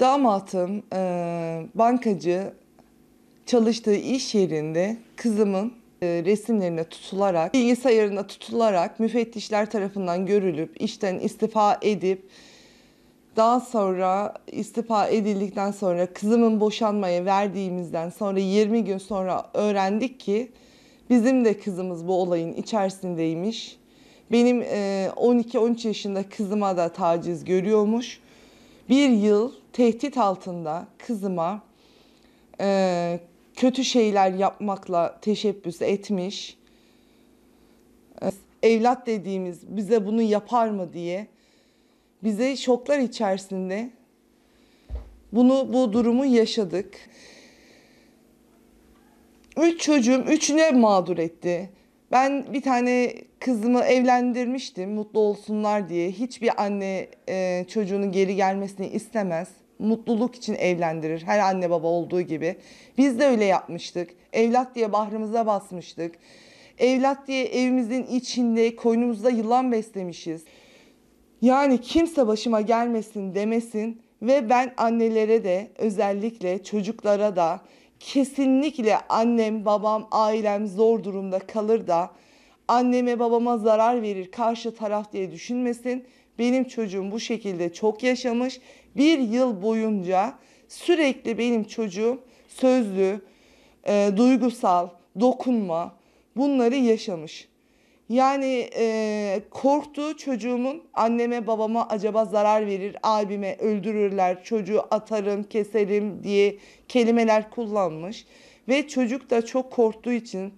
Damatım e, bankacı çalıştığı iş yerinde kızımın e, resimlerine tutularak, bilgisayarına tutularak müfettişler tarafından görülüp işten istifa edip daha sonra istifa edildikten sonra kızımın boşanmaya verdiğimizden sonra 20 gün sonra öğrendik ki bizim de kızımız bu olayın içerisindeymiş. Benim 12-13 e, yaşında kızıma da taciz görüyormuş bir yıl tehdit altında kızıma e, kötü şeyler yapmakla teşebbüs etmiş. E, evlat dediğimiz bize bunu yapar mı diye bize şoklar içerisinde bunu bu durumu yaşadık. Üç çocuğum üçüne mağdur etti. Ben bir tane kızımı evlendirmiştim mutlu olsunlar diye. Hiçbir anne e, çocuğunun geri gelmesini istemez. Mutluluk için evlendirir her anne baba olduğu gibi. Biz de öyle yapmıştık. Evlat diye bahrımıza basmıştık. Evlat diye evimizin içinde koynumuzda yılan beslemişiz. Yani kimse başıma gelmesin demesin ve ben annelere de özellikle çocuklara da kesinlikle annem, babam, ailem zor durumda kalır da anneme babama zarar verir karşı taraf diye düşünmesin. Benim çocuğum bu şekilde çok yaşamış. Bir yıl boyunca sürekli benim çocuğum sözlü, e, duygusal, dokunma bunları yaşamış. Yani e, korktu çocuğumun anneme babama acaba zarar verir, abime öldürürler, çocuğu atarım, keserim diye kelimeler kullanmış. Ve çocuk da çok korktuğu için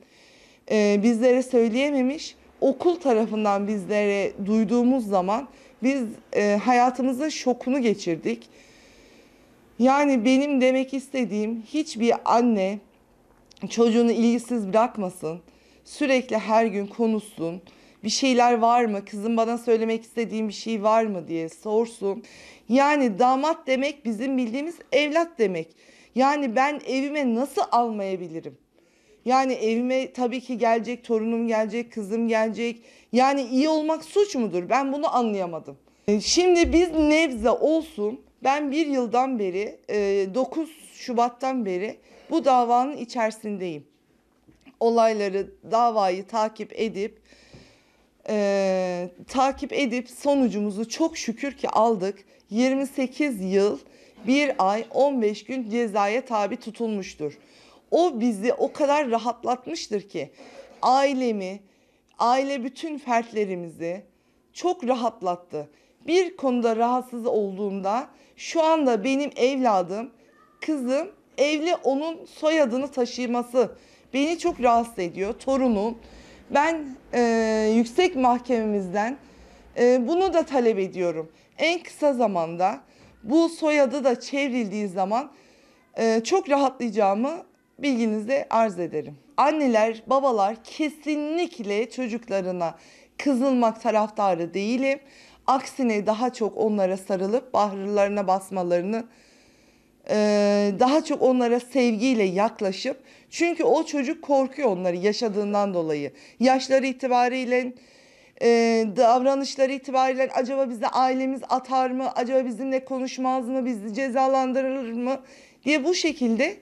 e, bizlere söyleyememiş. Okul tarafından bizlere duyduğumuz zaman biz e, hayatımızın şokunu geçirdik. Yani benim demek istediğim hiçbir anne çocuğunu ilgisiz bırakmasın. Sürekli her gün konuşsun. Bir şeyler var mı? Kızım bana söylemek istediğim bir şey var mı diye sorsun. Yani damat demek bizim bildiğimiz evlat demek. Yani ben evime nasıl almayabilirim? Yani evime tabii ki gelecek, torunum gelecek, kızım gelecek. Yani iyi olmak suç mudur? Ben bunu anlayamadım. E, şimdi biz Nevze olsun. Ben bir yıldan beri, 9 e, Şubat'tan beri bu davanın içerisindeyim olayları, davayı takip edip e, takip edip sonucumuzu çok şükür ki aldık. 28 yıl, 1 ay, 15 gün cezaya tabi tutulmuştur. O bizi o kadar rahatlatmıştır ki ailemi, aile bütün fertlerimizi çok rahatlattı. Bir konuda rahatsız olduğumda şu anda benim evladım, kızım evli onun soyadını taşıması beni çok rahatsız ediyor. Torunum. Ben e, yüksek mahkememizden e, bunu da talep ediyorum. En kısa zamanda bu soyadı da çevrildiği zaman e, çok rahatlayacağımı bilginize arz ederim. Anneler, babalar kesinlikle çocuklarına kızılmak taraftarı değilim. Aksine daha çok onlara sarılıp bahırlarına basmalarını ee, daha çok onlara sevgiyle yaklaşıp çünkü o çocuk korkuyor onları yaşadığından dolayı. Yaşları itibariyle e, davranışları itibariyle acaba bizi ailemiz atar mı? Acaba bizimle konuşmaz mı? Bizi cezalandırır mı? diye bu şekilde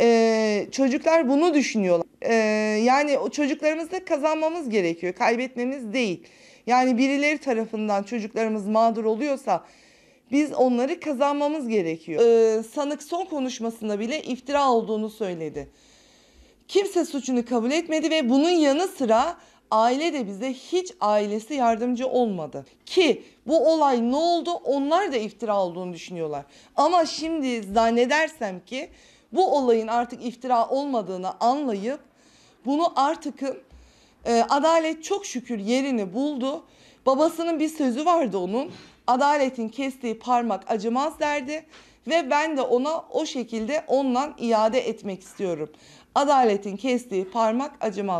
e, çocuklar bunu düşünüyorlar. E, yani o çocuklarımızı kazanmamız gerekiyor. Kaybetmemiz değil. Yani birileri tarafından çocuklarımız mağdur oluyorsa biz onları kazanmamız gerekiyor. Ee, sanık son konuşmasında bile iftira olduğunu söyledi. Kimse suçunu kabul etmedi ve bunun yanı sıra aile de bize hiç ailesi yardımcı olmadı. Ki bu olay ne oldu onlar da iftira olduğunu düşünüyorlar. Ama şimdi zannedersem ki bu olayın artık iftira olmadığını anlayıp bunu artık e, adalet çok şükür yerini buldu. Babasının bir sözü vardı onun. Adaletin kestiği parmak acımaz derdi ve ben de ona o şekilde ondan iade etmek istiyorum. Adaletin kestiği parmak acımaz.